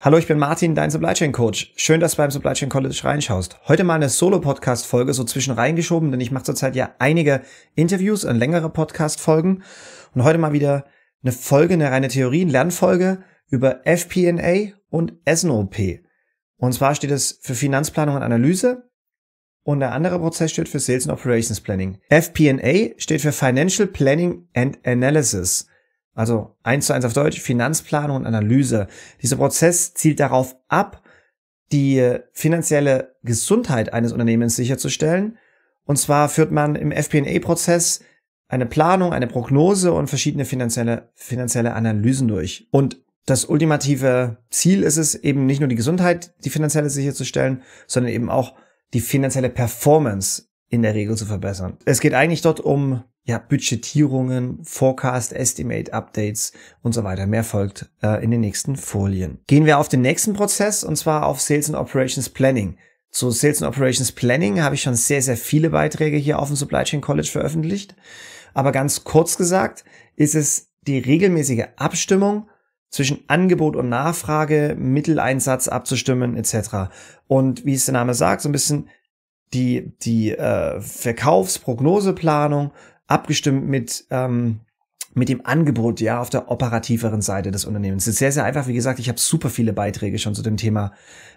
Hallo, ich bin Martin, dein Supply Chain Coach. Schön, dass du beim Supply Chain College reinschaust. Heute mal eine Solo-Podcast-Folge so zwischen reingeschoben, denn ich mache zurzeit ja einige Interviews und längere Podcast-Folgen. Und heute mal wieder eine Folge, eine reine Theorie, eine Lernfolge über FP&A und SNOP. Und zwar steht es für Finanzplanung und Analyse und der andere Prozess steht für Sales and Operations Planning. FP&A steht für Financial Planning and Analysis. Also eins zu eins auf Deutsch, Finanzplanung und Analyse. Dieser Prozess zielt darauf ab, die finanzielle Gesundheit eines Unternehmens sicherzustellen. Und zwar führt man im FP&A-Prozess eine Planung, eine Prognose und verschiedene finanzielle, finanzielle Analysen durch. Und das ultimative Ziel ist es eben nicht nur die Gesundheit, die finanzielle sicherzustellen, sondern eben auch die finanzielle Performance in der Regel zu verbessern. Es geht eigentlich dort um ja, Budgetierungen, Forecast, Estimate, Updates und so weiter. Mehr folgt äh, in den nächsten Folien. Gehen wir auf den nächsten Prozess und zwar auf Sales and Operations Planning. Zu Sales and Operations Planning habe ich schon sehr, sehr viele Beiträge hier auf dem Supply Chain College veröffentlicht. Aber ganz kurz gesagt ist es die regelmäßige Abstimmung zwischen Angebot und Nachfrage, Mitteleinsatz abzustimmen etc. Und wie es der Name sagt, so ein bisschen die, die äh, Verkaufsprognoseplanung abgestimmt mit, ähm, mit dem Angebot, ja, auf der operativeren Seite des Unternehmens. Es ist sehr, sehr einfach. Wie gesagt, ich habe super viele Beiträge schon zu dem Thema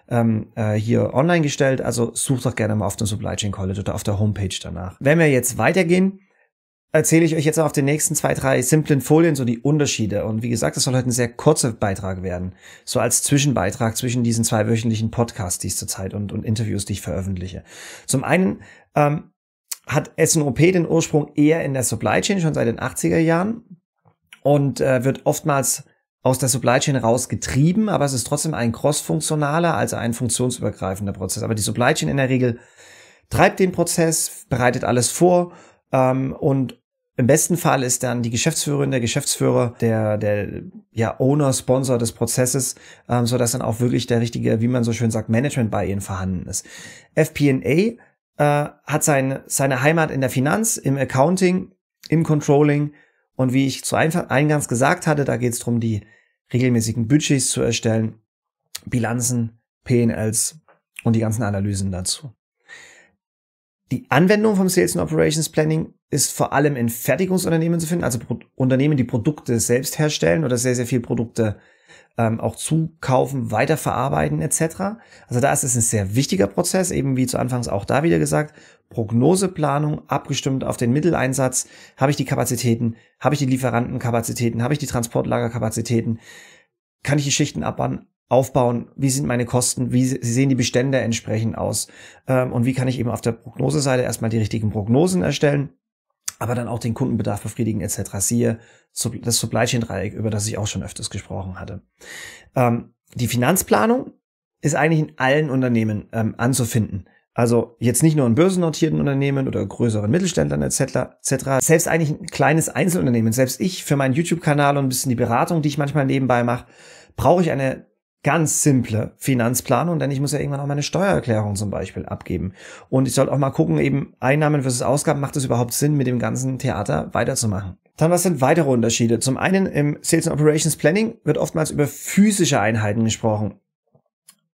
ähm, äh, hier online gestellt. Also such doch gerne mal auf dem Supply Chain College oder auf der Homepage danach. Wenn wir jetzt weitergehen, erzähle ich euch jetzt auf den nächsten zwei, drei simplen Folien so die Unterschiede. Und wie gesagt, das soll heute ein sehr kurzer Beitrag werden. So als Zwischenbeitrag zwischen diesen zwei wöchentlichen Podcasts, die ich zurzeit und, und Interviews, die ich veröffentliche. Zum einen ähm, hat SNOP den Ursprung eher in der Supply Chain, schon seit den 80er Jahren. Und äh, wird oftmals aus der Supply Chain rausgetrieben, aber es ist trotzdem ein crossfunktionaler, also ein funktionsübergreifender Prozess. Aber die Supply Chain in der Regel treibt den Prozess, bereitet alles vor ähm, und im besten Fall ist dann die Geschäftsführerin, der Geschäftsführer, der, der ja, Owner, Sponsor des Prozesses, ähm, sodass dann auch wirklich der richtige, wie man so schön sagt, Management bei ihnen vorhanden ist. FP&A äh, hat sein, seine Heimat in der Finanz, im Accounting, im Controlling und wie ich zu eingangs gesagt hatte, da geht es darum, die regelmäßigen Budgets zu erstellen, Bilanzen, PNLs und die ganzen Analysen dazu. Die Anwendung vom Sales and Operations Planning ist vor allem in Fertigungsunternehmen zu finden, also Pro Unternehmen, die Produkte selbst herstellen oder sehr, sehr viel Produkte ähm, auch zukaufen, weiterverarbeiten etc. Also da ist es ein sehr wichtiger Prozess, eben wie zu Anfangs auch da wieder gesagt, Prognoseplanung abgestimmt auf den Mitteleinsatz. Habe ich die Kapazitäten? Habe ich die Lieferantenkapazitäten? Habe ich die Transportlagerkapazitäten? Kann ich die Schichten abbauen? aufbauen, wie sind meine Kosten, wie sehen die Bestände entsprechend aus ähm, und wie kann ich eben auf der Prognoseseite erstmal die richtigen Prognosen erstellen, aber dann auch den Kundenbedarf befriedigen etc. Siehe das Supply Chain Dreieck, über das ich auch schon öfters gesprochen hatte. Ähm, die Finanzplanung ist eigentlich in allen Unternehmen ähm, anzufinden. Also jetzt nicht nur in börsennotierten Unternehmen oder größeren Mittelständlern etc. etc. Selbst eigentlich ein kleines Einzelunternehmen, selbst ich für meinen YouTube-Kanal und ein bisschen die Beratung, die ich manchmal nebenbei mache, brauche ich eine ganz simple Finanzplanung, denn ich muss ja irgendwann auch meine Steuererklärung zum Beispiel abgeben. Und ich sollte auch mal gucken, eben Einnahmen versus Ausgaben, macht es überhaupt Sinn, mit dem ganzen Theater weiterzumachen? Dann, was sind weitere Unterschiede? Zum einen im Sales and Operations Planning wird oftmals über physische Einheiten gesprochen.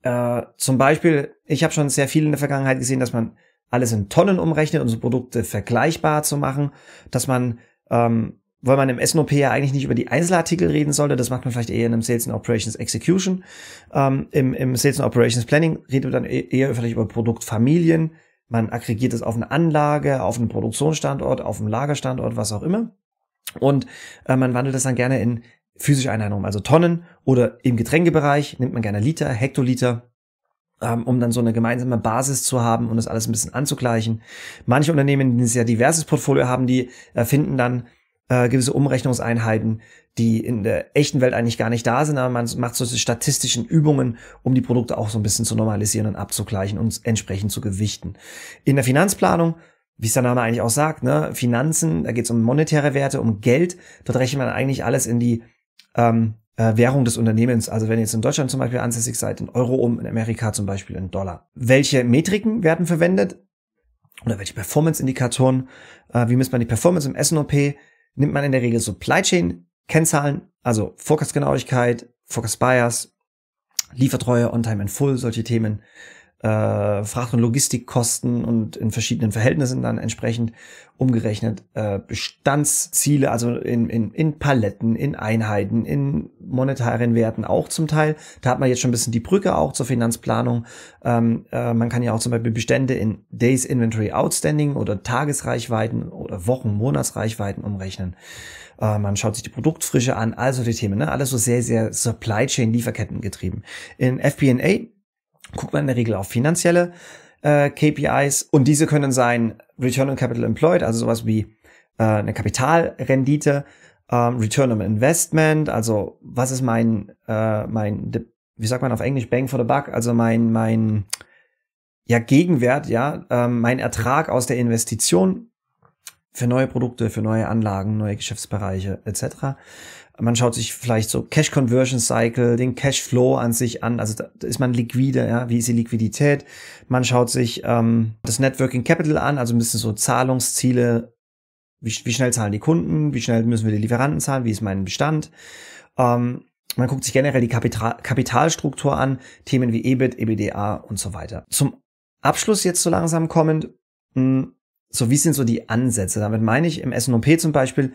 Äh, zum Beispiel, ich habe schon sehr viel in der Vergangenheit gesehen, dass man alles in Tonnen umrechnet, um so Produkte vergleichbar zu machen, dass man ähm, weil man im SNOP ja eigentlich nicht über die Einzelartikel reden sollte, das macht man vielleicht eher in einem Sales and Operations Execution. Ähm, im, Im Sales and Operations Planning redet man dann e-, eher vielleicht über Produktfamilien. Man aggregiert es auf eine Anlage, auf einen Produktionsstandort, auf einen Lagerstandort, was auch immer. Und äh, man wandelt das dann gerne in physische Einheiten also Tonnen oder im Getränkebereich nimmt man gerne Liter, Hektoliter, ähm, um dann so eine gemeinsame Basis zu haben und das alles ein bisschen anzugleichen. Manche Unternehmen, die ein sehr diverses Portfolio haben, die erfinden äh, dann äh, gewisse Umrechnungseinheiten, die in der echten Welt eigentlich gar nicht da sind, aber man macht solche statistischen Übungen, um die Produkte auch so ein bisschen zu normalisieren und abzugleichen und entsprechend zu gewichten. In der Finanzplanung, wie es der Name eigentlich auch sagt, ne, Finanzen, da geht es um monetäre Werte, um Geld, dort rechnet man eigentlich alles in die ähm, äh, Währung des Unternehmens. Also wenn ihr jetzt in Deutschland zum Beispiel ansässig seid, in Euro um, in Amerika zum Beispiel in Dollar. Welche Metriken werden verwendet? Oder welche Performance-Indikatoren? Äh, wie misst man die Performance im S&OP? nimmt man in der Regel Supply Chain Kennzahlen, also Forecast Genauigkeit, Forecast Bias, Liefertreue, On Time and Full, solche Themen äh, Fracht- und Logistikkosten und in verschiedenen Verhältnissen dann entsprechend umgerechnet äh, Bestandsziele, also in, in, in Paletten, in Einheiten, in monetären Werten auch zum Teil. Da hat man jetzt schon ein bisschen die Brücke auch zur Finanzplanung. Ähm, äh, man kann ja auch zum Beispiel Bestände in Days Inventory Outstanding oder Tagesreichweiten oder Wochen, Monatsreichweiten umrechnen. Äh, man schaut sich die Produktfrische an, also die Themen, ne? alles so sehr, sehr Supply Chain Lieferketten getrieben. In FP&A guckt man in der Regel auf finanzielle äh, KPIs und diese können sein Return on Capital Employed, also sowas wie äh, eine Kapitalrendite, ähm, Return on Investment, also was ist mein, äh, mein, wie sagt man auf Englisch, Bang for the Buck, also mein, mein, ja, Gegenwert, ja, ähm, mein Ertrag aus der Investition für neue Produkte, für neue Anlagen, neue Geschäftsbereiche etc. Man schaut sich vielleicht so Cash Conversion Cycle, den Cash Flow an sich an. Also da ist man liquide, ja? Wie ist die Liquidität? Man schaut sich ähm, das Networking Capital an, also ein bisschen so Zahlungsziele. Wie, wie schnell zahlen die Kunden? Wie schnell müssen wir die Lieferanten zahlen? Wie ist mein Bestand? Ähm, man guckt sich generell die Kapital Kapitalstruktur an, Themen wie EBIT, EBDA und so weiter. Zum Abschluss jetzt so langsam kommend, mh, hm, so wie sind so die Ansätze? Damit meine ich im S&OP zum Beispiel,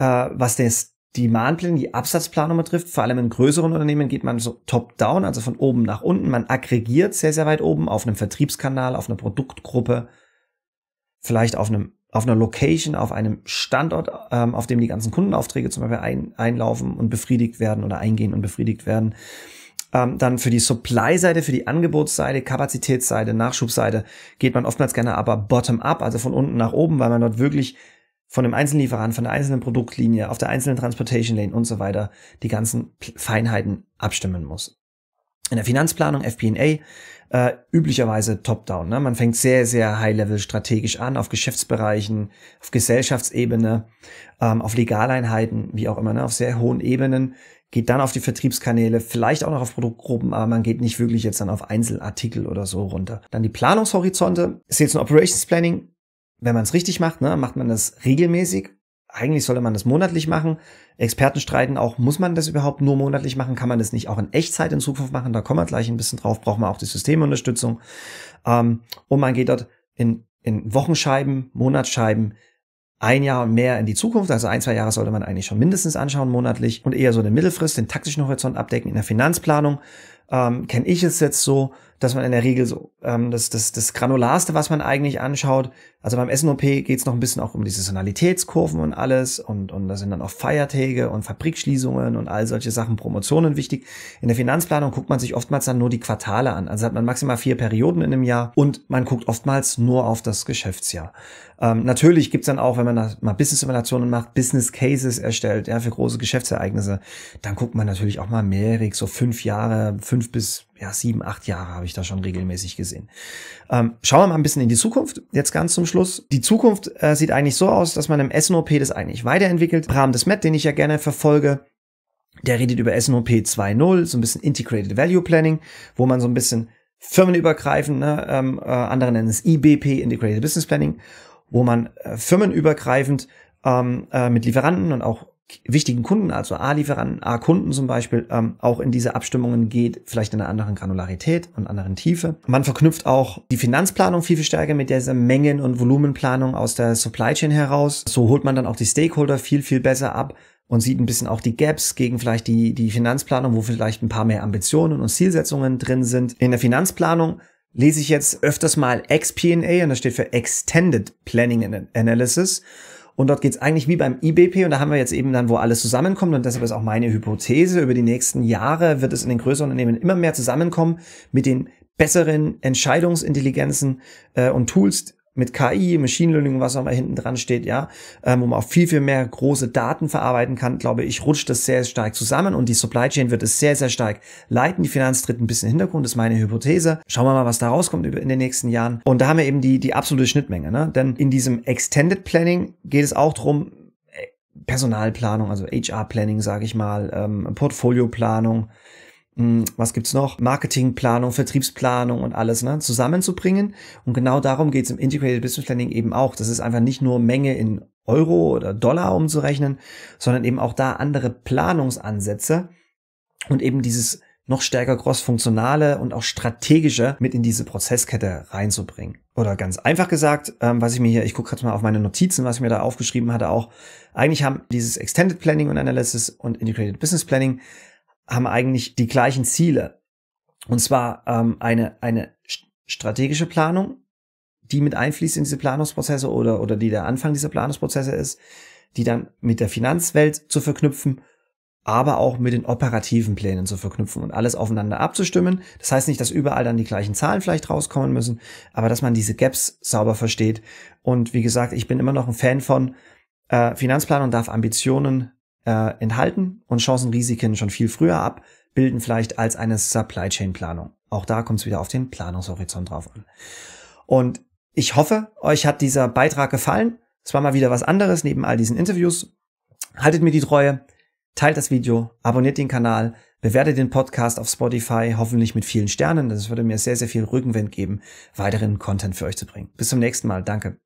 äh, was das die Mahnpläne, die Absatzplanung betrifft, vor allem in größeren Unternehmen geht man so top-down, also von oben nach unten. Man aggregiert sehr, sehr weit oben auf einem Vertriebskanal, auf einer Produktgruppe, vielleicht auf einem auf einer Location, auf einem Standort, ähm, auf dem die ganzen Kundenaufträge zum Beispiel ein, einlaufen und befriedigt werden oder eingehen und befriedigt werden. Ähm, dann für die Supply-Seite, für die Angebotsseite, Kapazitätsseite, Nachschubseite geht man oftmals gerne aber bottom-up, also von unten nach oben, weil man dort wirklich von dem einzelnen Lieferant, von der einzelnen Produktlinie, auf der einzelnen Transportation Lane und so weiter die ganzen Feinheiten abstimmen muss. In der Finanzplanung, FP&A, äh, üblicherweise top-down. Ne? Man fängt sehr, sehr high-level strategisch an, auf Geschäftsbereichen, auf Gesellschaftsebene, ähm, auf Legaleinheiten, wie auch immer, ne? auf sehr hohen Ebenen, geht dann auf die Vertriebskanäle, vielleicht auch noch auf Produktgruppen, aber man geht nicht wirklich jetzt dann auf Einzelartikel oder so runter. Dann die Planungshorizonte, ist jetzt ein Operations Planning, wenn man es richtig macht, ne, macht man das regelmäßig. Eigentlich sollte man das monatlich machen. Experten streiten auch, muss man das überhaupt nur monatlich machen? Kann man das nicht auch in Echtzeit in Zukunft machen? Da kommen wir gleich ein bisschen drauf. Braucht man auch die Systemunterstützung. Ähm, und man geht dort in, in Wochenscheiben, Monatsscheiben, ein Jahr und mehr in die Zukunft. Also ein, zwei Jahre sollte man eigentlich schon mindestens anschauen monatlich und eher so eine Mittelfrist, den taktischen Horizont abdecken. In der Finanzplanung ähm, kenne ich es jetzt so, dass man in der Regel so ähm, das, das, das Granularste, was man eigentlich anschaut. Also beim SNOP geht es noch ein bisschen auch um die Saisonalitätskurven und alles. Und, und da sind dann auch Feiertage und Fabrikschließungen und all solche Sachen, Promotionen wichtig. In der Finanzplanung guckt man sich oftmals dann nur die Quartale an. Also hat man maximal vier Perioden in einem Jahr und man guckt oftmals nur auf das Geschäftsjahr. Ähm, natürlich gibt's dann auch, wenn man mal Business-Simulationen macht, Business Cases erstellt, ja, für große Geschäftsereignisse, dann guckt man natürlich auch mal mehrig, so fünf Jahre, fünf bis ja, sieben, acht Jahre habe ich da schon regelmäßig gesehen gesehen. Ähm, schauen wir mal ein bisschen in die Zukunft. Jetzt ganz zum Schluss. Die Zukunft äh, sieht eigentlich so aus, dass man im SNOP das eigentlich weiterentwickelt. Rahmen des MET, den ich ja gerne verfolge, der redet über SNOP 2.0, so ein bisschen Integrated Value Planning, wo man so ein bisschen firmenübergreifend, ne, ähm, äh, andere nennen es IBP, Integrated Business Planning, wo man äh, firmenübergreifend ähm, äh, mit Lieferanten und auch wichtigen Kunden, also A-Lieferanten, A-Kunden zum Beispiel, ähm, auch in diese Abstimmungen geht, vielleicht in einer anderen Granularität und anderen Tiefe. Man verknüpft auch die Finanzplanung viel, viel stärker mit dieser Mengen- und Volumenplanung aus der Supply Chain heraus. So holt man dann auch die Stakeholder viel, viel besser ab und sieht ein bisschen auch die Gaps gegen vielleicht die, die Finanzplanung, wo vielleicht ein paar mehr Ambitionen und Zielsetzungen drin sind. In der Finanzplanung lese ich jetzt öfters mal XP&A und das steht für Extended Planning and Analysis. Und dort geht es eigentlich wie beim IBP und da haben wir jetzt eben dann, wo alles zusammenkommt und deshalb ist auch meine Hypothese, über die nächsten Jahre wird es in den größeren Unternehmen immer mehr zusammenkommen mit den besseren Entscheidungsintelligenzen äh, und Tools, mit KI, Machine Learning, was auch immer hinten dran steht, ja, ähm, wo man auch viel, viel mehr große Daten verarbeiten kann, glaube ich, rutscht das sehr stark zusammen und die Supply Chain wird es sehr, sehr stark leiten. Die Finanz tritt ein bisschen in den Hintergrund, ist meine Hypothese. Schauen wir mal, was da rauskommt in den nächsten Jahren. Und da haben wir eben die, die absolute Schnittmenge, ne? Denn in diesem Extended Planning geht es auch drum, äh, Personalplanung, also HR-Planning, sage ich mal, ähm, Portfolioplanung, hm, was gibt's noch? Marketingplanung, Vertriebsplanung und alles ne? zusammenzubringen. Und genau darum geht's im Integrated Business Planning eben auch. Das ist einfach nicht nur Menge in Euro oder Dollar umzurechnen, sondern eben auch da andere Planungsansätze und eben dieses noch stärker crossfunktionale und auch strategische mit in diese Prozesskette reinzubringen. Oder ganz einfach gesagt, ähm, was ich mir hier, ich gucke gerade mal auf meine Notizen, was ich mir da aufgeschrieben hatte, auch eigentlich haben dieses Extended Planning und Analysis und Integrated Business Planning haben eigentlich die gleichen Ziele. Und zwar ähm, eine, eine strategische Planung, die mit einfließt in diese Planungsprozesse oder, oder die der Anfang dieser Planungsprozesse ist, die dann mit der Finanzwelt zu verknüpfen, aber auch mit den operativen Plänen zu verknüpfen und alles aufeinander abzustimmen. Das heißt nicht, dass überall dann die gleichen Zahlen vielleicht rauskommen müssen, aber dass man diese Gaps sauber versteht. Und wie gesagt, ich bin immer noch ein Fan von äh, Finanzplanung darf Ambitionen äh, enthalten und Chancenrisiken schon viel früher abbilden, vielleicht als eine Supply Chain Planung. Auch da kommt es wieder auf den Planungshorizont drauf an. Und ich hoffe, euch hat dieser Beitrag gefallen. Es war mal wieder was anderes neben all diesen Interviews. Haltet mir die Treue, teilt das Video, abonniert den Kanal, bewertet den Podcast auf Spotify, hoffentlich mit vielen Sternen. Das würde mir sehr, sehr viel Rückenwind geben, weiteren Content für euch zu bringen. Bis zum nächsten Mal. Danke.